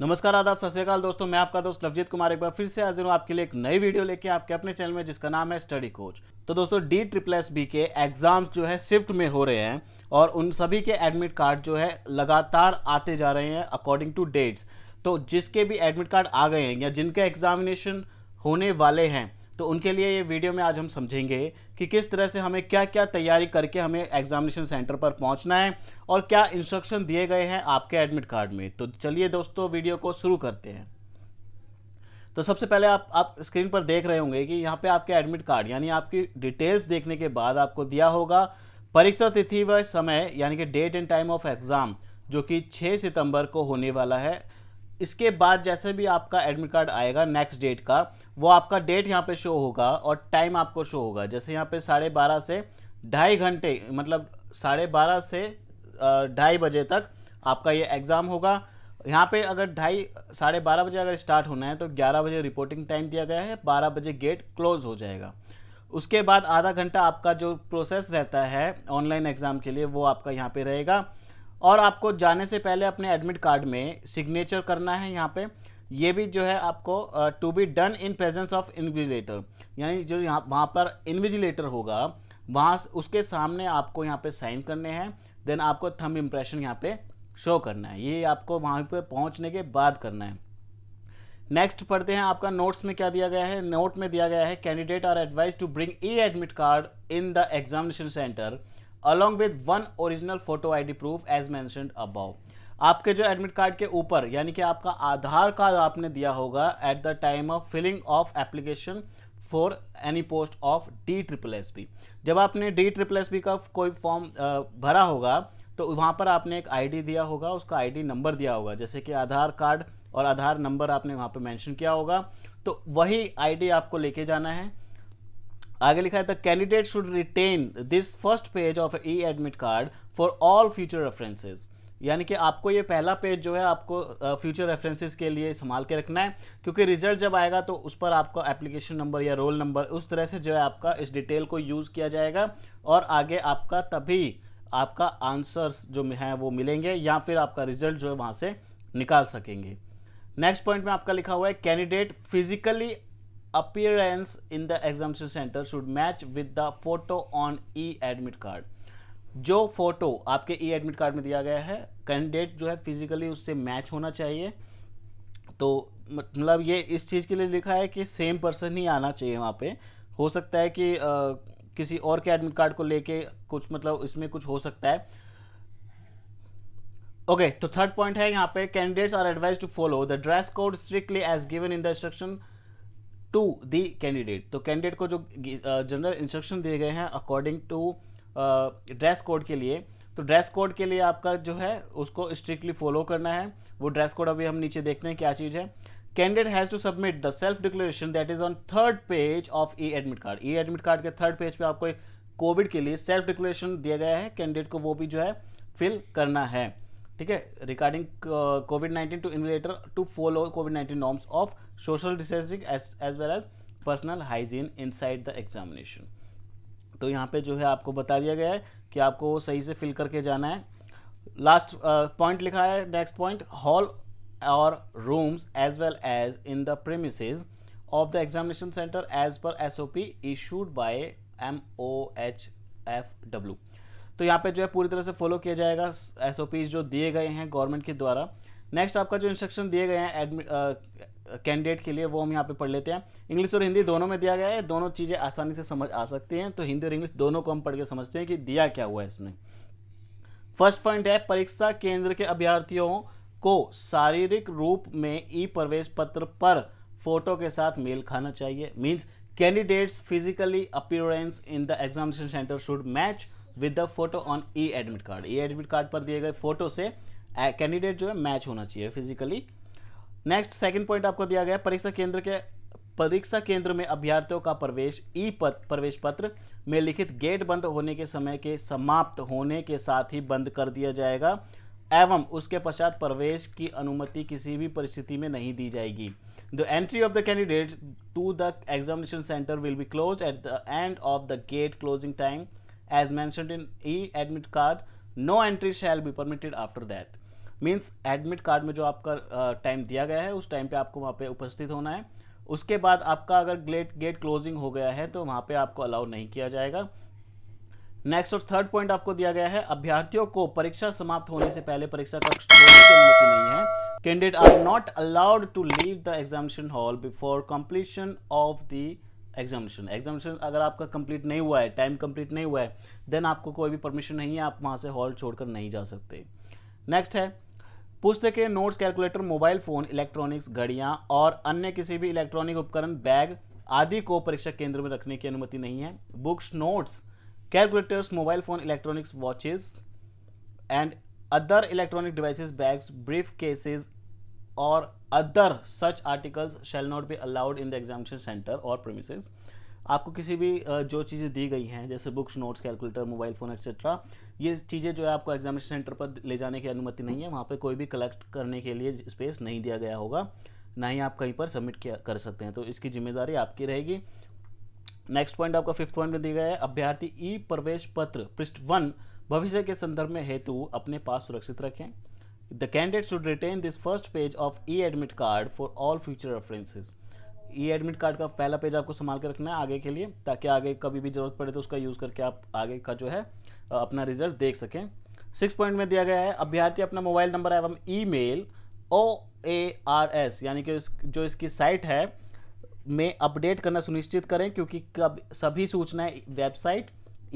नमस्कार आदाब सत दोस्तों मैं आपका दोस्त लवजीत कुमार एक बार फिर से हाजिर हूँ आपके लिए एक नई वीडियो लेके आपके अपने चैनल में जिसका नाम है स्टडी कोच तो दोस्तों डी ट्रिपल एस बी के एग्जाम्स जो है शिफ्ट में हो रहे हैं और उन सभी के एडमिट कार्ड जो है लगातार आते जा रहे हैं अकॉर्डिंग टू डेट्स तो जिसके भी एडमिट कार्ड आ गए हैं या जिनके एग्जामिनेशन होने वाले हैं तो उनके लिए ये वीडियो में आज हम समझेंगे कि किस तरह से हमें क्या क्या तैयारी करके हमें एग्जामिनेशन सेंटर पर पहुंचना है और क्या इंस्ट्रक्शन दिए गए हैं आपके एडमिट कार्ड में तो चलिए दोस्तों वीडियो को शुरू करते हैं तो सबसे पहले आप आप स्क्रीन पर देख रहे होंगे कि यहाँ पे आपके एडमिट कार्ड यानी आपकी डिटेल्स देखने के बाद आपको दिया होगा परीक्षा तिथि व समय यानी कि date and time of exam जो कि छः सितंबर को होने वाला है इसके बाद जैसे भी आपका एडमिट कार्ड आएगा नेक्स्ट डेट का वो आपका डेट यहाँ पे शो होगा और टाइम आपको शो होगा जैसे यहाँ पे साढ़े बारह से ढाई घंटे मतलब साढ़े बारह से ढाई बजे तक आपका ये एग्ज़ाम होगा यहाँ पे अगर ढाई साढ़े बारह बजे अगर स्टार्ट होना है तो ग्यारह बजे रिपोर्टिंग टाइम दिया गया है बारह बजे गेट क्लोज हो जाएगा उसके बाद आधा घंटा आपका जो प्रोसेस रहता है ऑनलाइन एग्ज़ाम के लिए वो आपका यहाँ पर रहेगा और आपको जाने से पहले अपने एडमिट कार्ड में सिग्नेचर करना है यहाँ पे ये भी जो है आपको to be done in presence of invigilator यानी जो यहाँ वहाँ पर इन्विजिलेटर होगा वहाँ उसके सामने आपको यहाँ पे साइन करने हैं देन आपको थम इम्प्रेशन यहाँ पे शो करना है ये आपको वहाँ पे पहुँचने के बाद करना है नेक्स्ट पढ़ते हैं आपका नोट्स में क्या दिया गया है नोट में दिया गया है candidate are advise to bring E admit card in the examination centre along one original photo I D proof as mention above आपके जो एडमिट कार्ड के ऊपर यानी कि आपका आधार कार्ड आपने दिया होगा at the time of filling of application for any post of D triple S B जब आपने डी ट्रिपल एस बी का कोई फॉर्म भरा होगा तो वहाँ पर आपने एक आईडी दिया होगा उसका आईडी नंबर दिया होगा जैसे कि आधार कार्ड और आधार नंबर आपने वहाँ पर मैंशन किया होगा तो वही आईडी आपको लेके जाना है आगे लिखा है the candidate should retain this first page of E admit card for all future references यानी कि आपको ये पहला पेज जो है आपको फ्यूचर रेफरेंसेज के लिए संभाल के रखना है क्योंकि रिजल्ट जब आएगा तो उस पर आपका एप्लीकेशन नंबर या रोल नंबर उस तरह से जो है आपका इस डिटेल को यूज़ किया जाएगा और आगे आपका तभी आपका आंसर्स जो है वो मिलेंगे या फिर आपका रिजल्ट जो है वहाँ से निकाल सकेंगे नेक्स्ट पॉइंट में आपका लिखा हुआ है candidate physically appearance in the examination centre should match with the photo on E admit card जो फोटो आपके ई एडमिट कार्ड में दिया गया है कैंडिडेट जो है फिजिकली उससे मैच होना चाहिए तो मतलब ये इस चीज़ के लिए लिखा है कि सेम पर्सन ही आना चाहिए वहाँ पे हो सकता है कि आ, किसी और के एडमिट कार्ड को लेके कुछ मतलब इसमें कुछ हो सकता है ओके okay, तो थर्ड पॉइंट है यहाँ पे candidates are advise to follow the dress code strictly as given in the instruction to the candidate तो कैंडिडेट को जो जनरल इंस्ट्रक्शन दिए गए हैं अकॉर्डिंग टू ड्रेस कोड के लिए तो ड्रेस कोड के लिए आपका जो है उसको स्ट्रिक्टली फॉलो करना है वो ड्रेस कोड अभी हम नीचे देखते हैं क्या चीज़ है candidate has to submit the self declaration that is on third page of E admit card e admit card के थर्ड पेज पे आपको एक कोविड के लिए सेल्फ डिक्लेरेशन दिया गया है कैंडिडेट को वो भी जो है फिल करना है ठीक है regarding covid nineteen to in order to follow covid nineteen norms of social distancing as well as personal hygiene inside the examination तो यहाँ पे जो है आपको बता दिया गया है कि आपको सही से फिल करके जाना है लास्ट पॉइंट uh, लिखा है next point hall or rooms as well as in the premise of the examination centre as per S O P issued by M O H F W तो यहाँ पे जो है पूरी तरह से फॉलो किया जाएगा एस जो दिए गए हैं गवर्नमेंट के द्वारा नेक्स्ट आपका जो इंस्ट्रक्शन दिए गए हैं एडमिट कैंडिडेट के लिए वो हम यहाँ पे पढ़ लेते हैं इंग्लिश और हिंदी दोनों में दिया गया है दोनों चीज़ें आसानी से समझ आ सकती हैं तो हिंदी और इंग्लिश दोनों को हम पढ़ के समझते हैं कि दिया क्या हुआ है इसमें फर्स्ट पॉइंट है परीक्षा केंद्र के अभ्यर्थियों को शारीरिक रूप में ई प्रवेश पत्र पर फोटो के साथ मेल खाना चाहिए means candidates physically appearance in the examination centre should match with the photo on E admit card e admit card पर दिए गए फोटो से कैंडिडेट जो है मैच होना चाहिए फिजिकली नेक्स्ट सेकेंड पॉइंट आपको दिया गया परीक्षा केंद्र के परीक्षा केंद्र में अभ्यर्थियों का प्रवेश ई पद प्रवेश पत्र में लिखित गेट बंद होने के समय के समाप्त होने के साथ ही बंद कर दिया जाएगा एवं उसके पश्चात प्रवेश की अनुमति किसी भी परिस्थिति में नहीं दी जाएगी the entry of the candidate to the examination centre will be close at the end of the gate closing time as mentioned in e-admit card no entry shall be permitted after that means admit card में जो आपका time दिया गया है उस time पे आपको वहाँ पे उपस्थित होना है उसके बाद आपका अगर गेट गेट क्लोजिंग हो गया है तो वहाँ पे आपको अलाउ नहीं किया जाएगा नेक्स्ट और थर्ड पॉइंट आपको दिया गया है अभ्यर्थियों को परीक्षा समाप्त होने से पहले परीक्षा कक्ष छोड़ने की अनुमति नहीं है candidate are not allowed to leave the examination hall before completion of the examination examination अगर आपका कंप्लीट नहीं हुआ है टाइम कंप्लीट नहीं हुआ है देन आपको कोई भी परमिशन नहीं है आप वहाँ से हॉल छोड़कर नहीं जा सकते नेक्स्ट है पुस्तकें notes calculator mobile phone electronics घड़ियाँ और अन्य किसी भी इलेक्ट्रॉनिक उपकरण बैग आदि को परीक्षा केंद्र में रखने की अनुमति नहीं है books notes calculators mobile phone electronics watches and other electronic devices bags brief cases or other such articles shall not be allowed in the examination centre or premise आपको किसी भी जो चीज़ें दी गई हैं जैसे books notes calculator mobile phone etcetera ये चीज़ें जो है आपको एग्जामिनेशन सेंटर पर ले जाने की अनुमति नहीं है वहाँ पर कोई भी कलेक्ट करने के लिए स्पेस नहीं दिया गया होगा ना ही आप कहीं पर सबमिट किया कर सकते हैं तो इसकी जिम्मेदारी आपकी रहेगी नेक्स्ट पॉइंट आपका फिफ्थ पॉइंट में दिया गया है अभ्यर्थी ई प्रवेश पत्र पृष्ठ वन भविष्य के संदर्भ में हेतु अपने पास सुरक्षित रखें The candidate should retain this first page of e-admit card for all future references. E admit card का पहला पेज आपको संभाल कर रखना है आगे के लिए ताकि आगे कभी भी ज़रूरत पड़े तो उसका यूज़ करके आप आगे का जो है अपना रिजल्ट देख सकें सिक्स पॉइंट में दिया गया है अभ्यर्थी अपना मोबाइल नंबर एवं email O A R S यानी कि जो इसकी साइट है में अपडेट करना सुनिश्चित करें क्योंकि कब सभी सूचनाएं वेबसाइट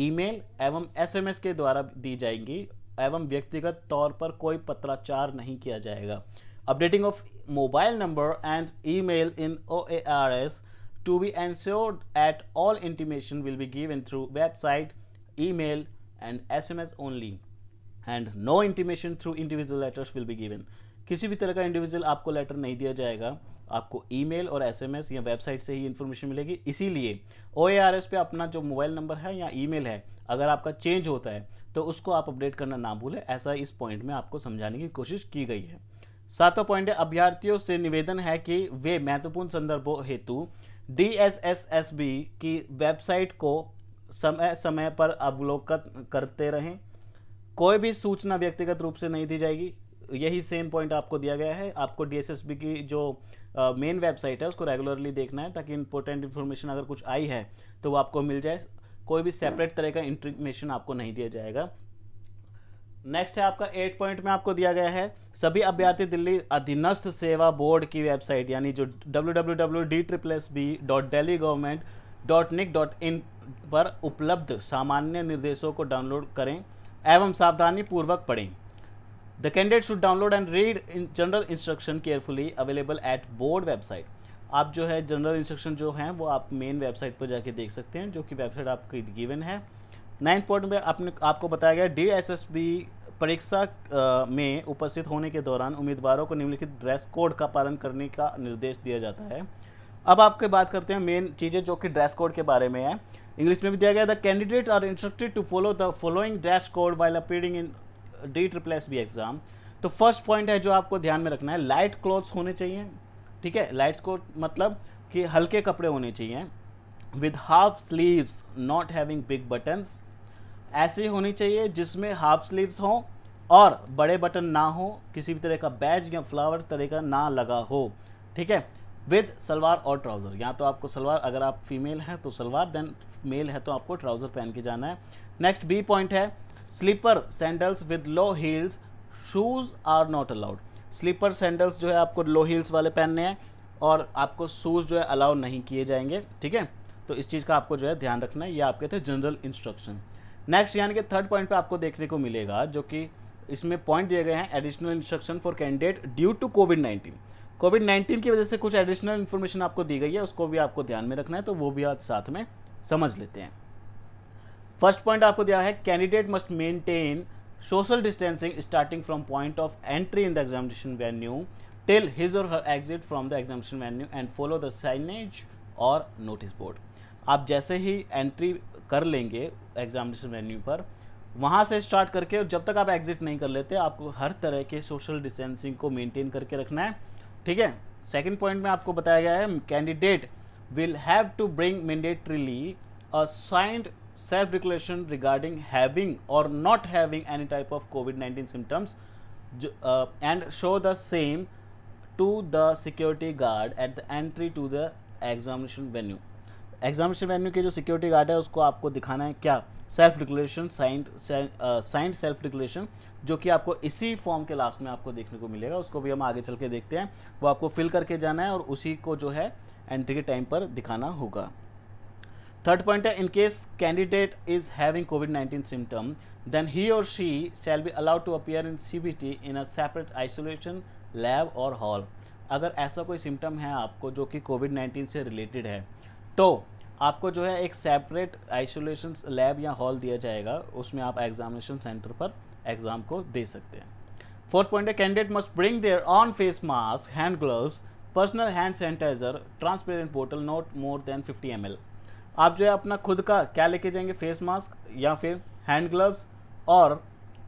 ईमेल एवं एसएमएस के द्वारा दी जाएंगी एवं व्यक्तिगत तौर पर कोई पत्राचार नहीं किया जाएगा updating of mobile number and email in O A R S to be ensured at all intimation will be given through website email and S M S only and no intimation through individual letters will be given किसी भी तरह का individual आपको letter नहीं दिया जाएगा आपको email और एसएमएस या वेबसाइट से ही इन्फॉर्मेशन मिलेगी इसीलिए ओ पे अपना जो मोबाइल नंबर है या ईमेल है अगर आपका चेंज होता है तो उसको आप अपडेट करना ना भूलें ऐसा इस पॉइंट में आपको समझाने की कोशिश की गई है सातवां पॉइंट है अभ्यर्थियों से निवेदन है कि वे महत्वपूर्ण संदर्भों हेतु डी की वेबसाइट को समय समय पर अवलोकन करते रहें कोई भी सूचना व्यक्तिगत रूप से नहीं दी जाएगी यही सेम पॉइंट आपको दिया गया है आपको डीएसएसबी की जो मेन वेबसाइट है उसको रेगुलरली देखना है ताकि इंपॉर्टेंट इन्फॉर्मेशन अगर कुछ आई है तो वो आपको मिल जाए कोई भी सेपरेट तरह का इंफॉर्मेशन आपको नहीं दिया जाएगा नेक्स्ट है आपका एट पॉइंट में आपको दिया गया है सभी अभ्यर्थी दिल्ली अधीनस्थ सेवा बोर्ड की वेबसाइट यानी जो W W W D triple S B dot Delhi government dot nic dot in पर उपलब्ध सामान्य निर्देशों को डाउनलोड करें एवं सावधानी पूर्वक पढ़ें the candidate should download and read in general instruction carefully available at board website आप जो है जनरल इंस्ट्रक्शन जो हैं वो आप मेन वेबसाइट पर जाके देख सकते हैं जो कि वेबसाइट आपकी गिवन है नाइन्थ पॉइंट में आपने आपको बताया गया डी परीक्षा में उपस्थित होने के दौरान उम्मीदवारों को निम्नलिखित ड्रेस कोड का पालन करने का निर्देश दिया जाता है अब आपके बात करते हैं मेन चीज़ें जो कि ड्रेस कोड के बारे में है इंग्लिश में भी दिया गया the candidate are instructed to follow the following dress code while appearing in D triple S B exam तो फर्स्ट पॉइंट है जो आपको ध्यान में रखना है लाइट क्लोथ्स होने चाहिए ठीक है लाइट्स को मतलब कि हल्के कपड़े होने चाहिए with half sleeves not having big buttons ऐसे होनी चाहिए जिसमें हाफ स्लीव्स हों और बड़े बटन ना हो किसी भी तरह का बैज या फ्लावर तरह का ना लगा हो ठीक है विद सलवार और ट्राउज़र या तो आपको सलवार अगर आप फीमेल हैं तो सलवार देन मेल है तो आपको ट्राउज़र पहन के जाना है नेक्स्ट बी पॉइंट है slipper sandals with low heels shoes are not allowed slipper sandals जो है आपको लो हील्स वाले पहनने हैं और आपको शूज़ जो है अलाउ नहीं किए जाएंगे ठीक है तो इस चीज़ का आपको जो है ध्यान रखना है ये आपके थे जनरल इंस्ट्रक्शन नेक्स्ट यानी कि थर्ड पॉइंट पे आपको देखने को मिलेगा जो कि इसमें पॉइंट दिए गए हैं additional instruction for candidate due to covid nineteen covid nineteen की वजह से कुछ एडिशनल इन्फॉर्मेशन आपको दी गई है उसको भी आपको ध्यान में रखना है तो वो भी आप साथ में समझ लेते हैं फर्स्ट पॉइंट आपको दिया है candidate must maintain social distancing starting from point of entry in the examination venue till his or her exit from the examination venue and follow the signage और नोटिस बोर्ड आप जैसे ही entry कर लेंगे examination venue पर वहाँ से start करके जब तक आप एग्जिट नहीं कर लेते आपको हर तरह के सोशल डिस्टेंसिंग को मेंटेन करके रखना है ठीक है सेकेंड पॉइंट में आपको बताया गया है candidate will have to bring mandatorily a signed self declaration regarding having or not having any type of covid nineteen symptoms and show the same to the security guard at the entry to the examination venue examination venue के जो security guard है उसको आपको दिखाना है क्या self declaration signed signed self declaration जो कि आपको इसी फॉर्म के लास्ट में आपको देखने को मिलेगा उसको भी हम आगे चल के देखते हैं वो आपको फिल करके जाना है और उसी को जो है एंट्री के टाइम पर दिखाना होगा थर्ड पॉइंट है in case candidate is having covid nineteen symptom then he or she shall be allowed to appear in C B T in a separate isolation lab or hall अगर ऐसा कोई symptom है आपको जो कि कोविड नाइन्टीन से related है तो आपको जो है एक सेपरेट आइसोलेशन लैब या हॉल दिया जाएगा उसमें आप एग्जामिनेशन सेंटर पर एग्ज़ाम को दे सकते हैं फोर्थ पॉइंट है candidate must bring their own face mask hand gloves personal hand sanitiser transparent bottle not more than fifty M L आप जो है अपना खुद का क्या लेके जाएंगे फेस मास्क या फिर हैंड ग्लव्स और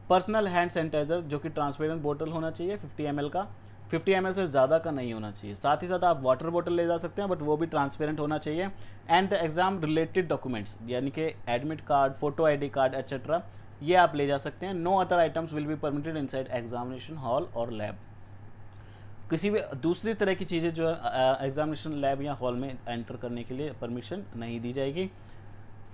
पर्सनल हैंड सैनिटाइज़र जो कि ट्रांसपेरेंट बोतल होना चाहिए 50 एम का 50 एम से ज़्यादा का नहीं होना चाहिए साथ ही साथ आप वाटर बोतल ले जा सकते हैं बट वो भी ट्रांसपेरेंट होना चाहिए and the exam related documents यानी कि admit card photo ID card etcetera ये आप ले जा सकते हैं no other items will be permitted inside examination hall or lab किसी भी दूसरी तरह की चीज़ें जो है एग्जामिनेशन लैब या हॉल में एंटर करने के लिए परमिशन नहीं दी जाएगी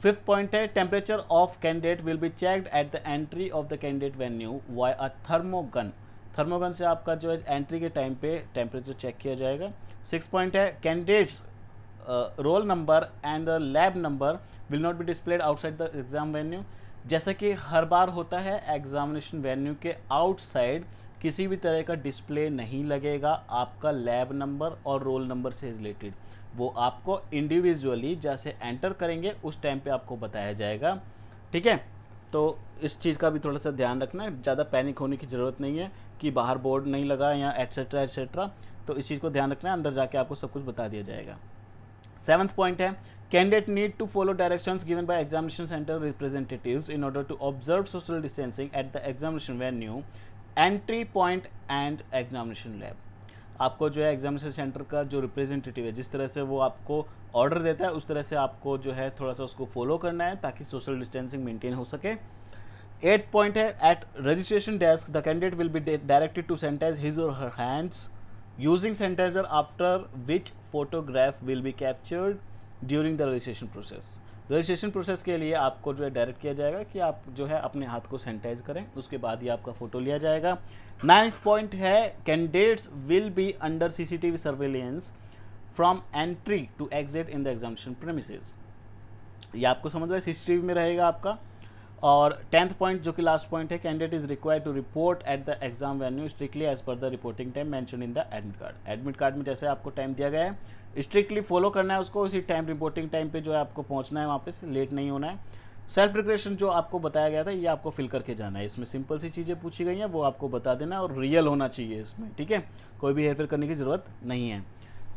फिफ्थ पॉइंट है temperature of candidate will be checked at the entry of the candidate venue by a thermogun thermogun से आपका जो है एंट्री के टाइम पे टेम्परेचर चेक किया जाएगा सिक्स पॉइंट है candidates roll number and lab number will not be displayed outside the exam venue जैसा कि हर बार होता है एग्जामिनेशन वेन्यू के आउटसाइड किसी भी तरह का डिस्प्ले नहीं लगेगा आपका लैब नंबर और रोल नंबर से रिलेटेड वो आपको इंडिविजुअली जैसे एंटर करेंगे उस टाइम पे आपको बताया जाएगा ठीक है तो इस चीज़ का भी थोड़ा सा ध्यान रखना है ज़्यादा पैनिक होने की ज़रूरत नहीं है कि बाहर बोर्ड नहीं लगा या एट्सेट्रा एट्सेट्रा तो इस चीज़ को ध्यान रखना है अंदर जाके आपको सब कुछ बता दिया जाएगा सेवन्थ पॉइंट है Candidate need to follow direction given by examination centre representative in order to observe social distancing at the examination venue entry point and examination lab आपको जो है एग्जामिनेशन सेंटर का जो रिप्रेजेंटेटिव है जिस तरह से वो आपको ऑर्डर देता है उस तरह से आपको जो है थोड़ा सा उसको फॉलो करना है ताकि सोशल डिस्टेंसिंग मेंटेन हो सके एट पॉइंट है at registration desk the candidate will be directed to sanitise his or her hands using sanitiser after which photograph will be captured during the registration process registration process के लिए आपको जो है direct किया जाएगा कि आप जो है अपने हाथ को सैनिटाइज करें उसके बाद ही आपका फ़ोटो लिया जाएगा नाइन्थ पॉइंट है candidates will be under CCTV surveillance from entry to exit in the examination premises ये आपको समझ रहा है सीसीटीवी में रहेगा आपका और टेंथ पॉइंट जो कि लास्ट पॉइंट है candidate is required to report at the exam venue strictly as per the reporting time mention in the admit card admit card में जैसे आपको टाइम दिया गया है स्ट्रिक्टली फॉलो करना है उसको उसी टाइम रिपोर्टिंग टाइम पे जो है आपको पहुंचना है वापस लेट नहीं होना है सेल्फ रिक्रेशन जो आपको बताया गया था ये आपको फिल करके जाना है इसमें सिंपल सी चीज़ें पूछी गई हैं वो आपको बता देना है और रियल होना चाहिए इसमें ठीक है कोई भी हेरफेर करने की ज़रूरत नहीं है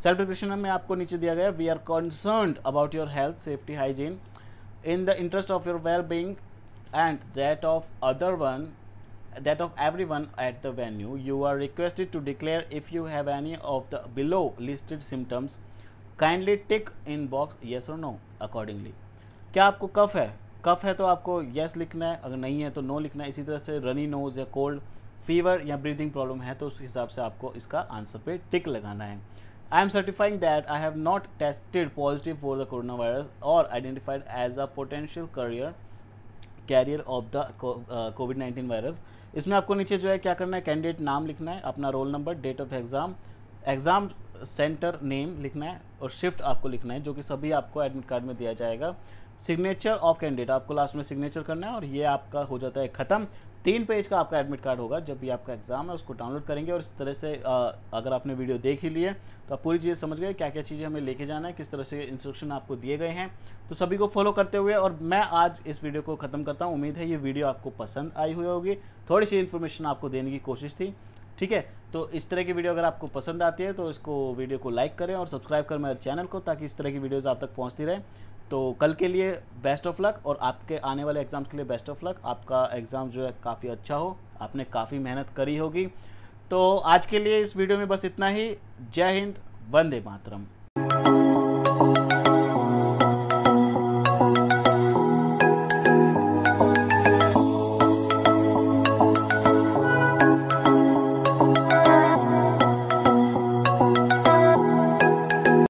सेल्फ रिक्रेशन में आपको नीचे दिया गया we are concern about your health safety hygiene in the interest of your well being and that of other one that of everyone at the venue you are requested to declare if you have any of the below listed symptoms kindly tick in box yes or no accordingly क्या आपको कफ है कफ है तो आपको yes yes लिखना है अगर नहीं है तो नो लिखना है इसी तरह से रनी नोज या कोल्ड फीवर या ब्रीदिंग प्रॉब्लम है तो उस हिसाब से आपको इसका आंसर पे टिक लगाना है I am certifying that I have not tested positive for the corona virus or identified as a potential career carrier of the covid nineteen virus इसमें आपको नीचे जो है क्या करना है कैंडिडेट नाम लिखना है अपना roll number date of exam exam centre name लिखना है और शिफ्ट आपको लिखना है जो कि सभी आपको एडमिट कार्ड में दिया जाएगा सिग्नेचर ऑफ कैंडिडेट आपको लास्ट में सिग्नेचर करना है और ये आपका हो जाता है ख़त्म तीन पेज का आपका एडमिट कार्ड होगा जब भी आपका एग्ज़ाम है उसको डाउनलोड करेंगे और इस तरह से आ, अगर आपने वीडियो देख ही लिए तो आप पूरी चीज़ें समझ गए क्या क्या चीज़ें हमें लेके जाना है किस तरह से इंस्ट्रक्शन आपको दिए गए हैं तो सभी को फॉलो करते हुए और मैं आज इस वीडियो को ख़त्म करता हूँ उम्मीद है ये वीडियो आपको पसंद आई हुई होगी थोड़ी सी इन्फॉर्मेशन आपको देने की कोशिश थी ठीक है तो इस तरह की वीडियो अगर आपको पसंद आती है तो इसको वीडियो को लाइक करें और सब्सक्राइब करें मेरे चैनल को ताकि इस तरह की वीडियोज़ आप तक पहुँचती रहें तो कल के लिए बेस्ट ऑफ लक और आपके आने वाले एग्ज़ाम्स के लिए बेस्ट ऑफ लक आपका एग्ज़ाम जो है काफ़ी अच्छा हो आपने काफ़ी मेहनत करी होगी तो आज के लिए इस वीडियो में बस इतना ही जय हिंद वंदे मातरम